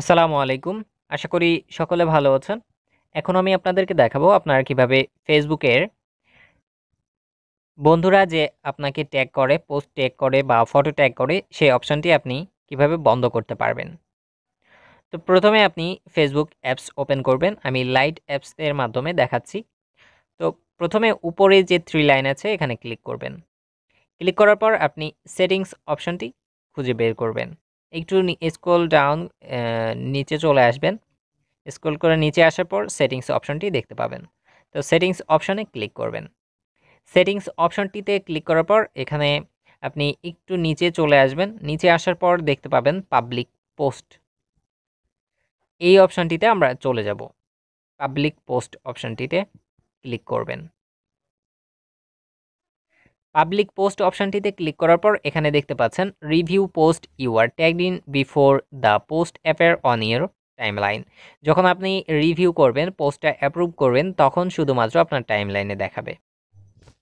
আসসালামু আলাইকুম আশা করি সকলে ভালো আছেন এখন আমি আপনাদেরকে দেখাবো আপনারা কিভাবে ফেসবুকের বন্ধুরা যে আপনাকে ট্যাগ করে পোস্ট ট্যাগ করে বা ফটো ট্যাগ করে সেই অপশনটি আপনি কিভাবে বন্ধ করতে পারবেন তো প্রথমে আপনি ফেসবুক অ্যাপস ওপেন করবেন আমি লাইট অ্যাপসের মাধ্যমে দেখাচ্ছি তো প্রথমে উপরে যে থ্রি লাইন আছে এখানে ক্লিক করবেন ক্লিক করার পর আপনি সেটিংস অপশনটি খুঁজে বের করবেন একটু স্ক্রল ডাউন নিচে চলে আসবেন স্ক্রল করে নিচে আসার পর সেটিংস অপশনটি দেখতে পাবেন তো সেটিংস অপশনে ক্লিক করবেন সেটিংস অপশনটিতে ক্লিক করার পর এখানে আপনি একটু নিচে চলে আসবেন নিচে আসার পর দেখতে পাবেন পাবলিক পোস্ট এই অপশানটিতে আমরা চলে যাব পাবলিক পোস্ট অপশানটিতে ক্লিক করবেন পাবলিক পোস্ট অপশানটিতে ক্লিক করার পর এখানে দেখতে পাচ্ছেন review post you are tagged in before the post appear on your time যখন আপনি রিভিউ করবেন পোস্টটা অ্যাপ্রুভ করবেন তখন শুধুমাত্র আপনার লাইনে দেখাবে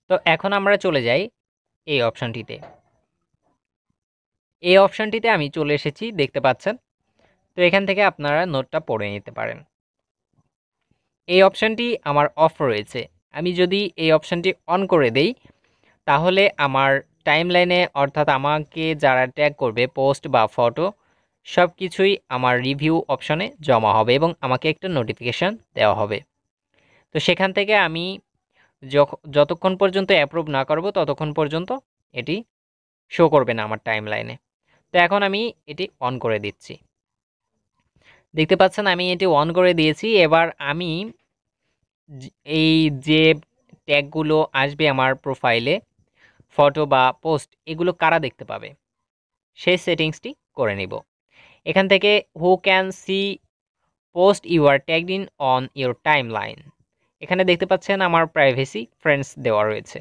তো এখন আমরা চলে যাই এই অপশানটিতে এই অপশানটিতে আমি চলে এসেছি দেখতে পাচ্ছেন তো এখান থেকে আপনারা নোটটা পড়ে নিতে পারেন এই অপশানটি আমার অফ রয়েছে আমি যদি এই অপশানটি অন করে দেই তাহলে আমার টাইমলাইনে অর্থাৎ আমাকে যারা ট্যাগ করবে পোস্ট বা ফটো সব কিছুই আমার রিভিউ অপশনে জমা হবে এবং আমাকে একটা নোটিফিকেশান দেওয়া হবে তো সেখান থেকে আমি যতক্ষণ পর্যন্ত অ্যাপ্রুভ না করব ততক্ষণ পর্যন্ত এটি শো করবে না আমার টাইমলাইনে তো এখন আমি এটি অন করে দিচ্ছি দেখতে পাচ্ছেন আমি এটি অন করে দিয়েছি এবার আমি এই যে ট্যাগগুলো আসবে আমার প্রোফাইলে ফটো বা পোস্ট এগুলো কারা দেখতে পাবে সেই সেটিংসটি করে নিব এখান থেকে who can see post you're tagged in on your timeline এখানে দেখতে পাচ্ছেন আমার প্রাইভেসি ফ্রেন্ডস দেওয়া রয়েছে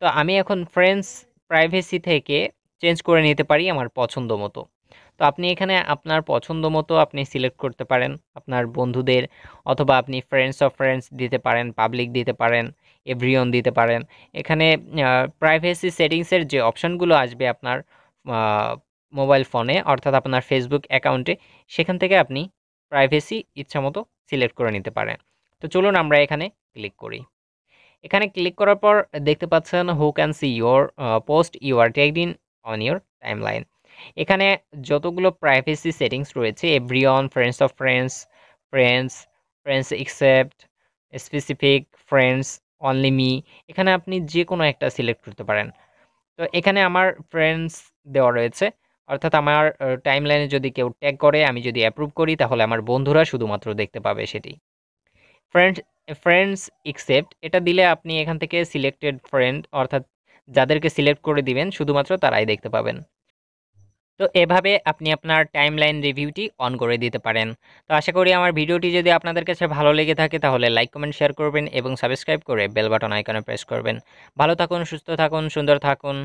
তো আমি এখন ফ্রেন্ডস প্রাইভেসি থেকে চেঞ্জ করে নিতে পারি আমার পছন্দ মতো তো আপনি এখানে আপনার পছন্দ মতো আপনি সিলেক্ট করতে পারেন আপনার বন্ধুদের অথবা আপনি ফ্রেন্ডস অফ ফ্রেন্ডস দিতে পারেন পাবলিক দিতে পারেন এভরিওন দিতে পারেন এখানে প্রাইভেসি সেটিংসের যে অপশানগুলো আসবে আপনার মোবাইল ফোনে অর্থাৎ আপনার ফেসবুক অ্যাকাউন্টে সেখান থেকে আপনি প্রাইভেসি ইচ্ছা মতো সিলেক্ট করে নিতে পারেন তো চলুন আমরা এখানে ক্লিক করি এখানে ক্লিক করার পর দেখতে পাচ্ছেন who can see your post you are tagged in on your timeline এখানে যতগুলো প্রাইভেসি সেটিংস রয়েছে everyone friends of friends friends friends except specific friends only me এখানে আপনি যে কোনো একটা সিলেক্ট করতে পারেন তো এখানে আমার ফ্রেন্ডস দেওয়া রয়েছে অর্থাৎ আমার টাইম লাইনে যদি কেউ ট্যাগ করে আমি যদি অ্যাপ্রুভ করি তাহলে আমার বন্ধুরা শুধুমাত্র দেখতে পাবে সেটি ফ্রেন্ডস ফ্রেন্ডস এক্সেপ্ট এটা দিলে আপনি এখান থেকে সিলেক্টেড ফ্রেন্ড অর্থাৎ যাদেরকে সিলেক্ট করে দিবেন শুধুমাত্র তারাই দেখতে পাবেন তো এভাবে আপনি আপনার টাইমলাইন রিভিউটি অন করে দিতে পারেন তো আশা করি আমার ভিডিওটি যদি আপনাদের কাছে ভালো লেগে থাকে তাহলে লাইক কমেন্ট শেয়ার করবেন এবং সাবস্ক্রাইব করে বেল বাটন আইকনে প্রেস করবেন ভালো থাকুন সুস্থ থাকুন সুন্দর থাকুন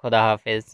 খোদা হাফেজ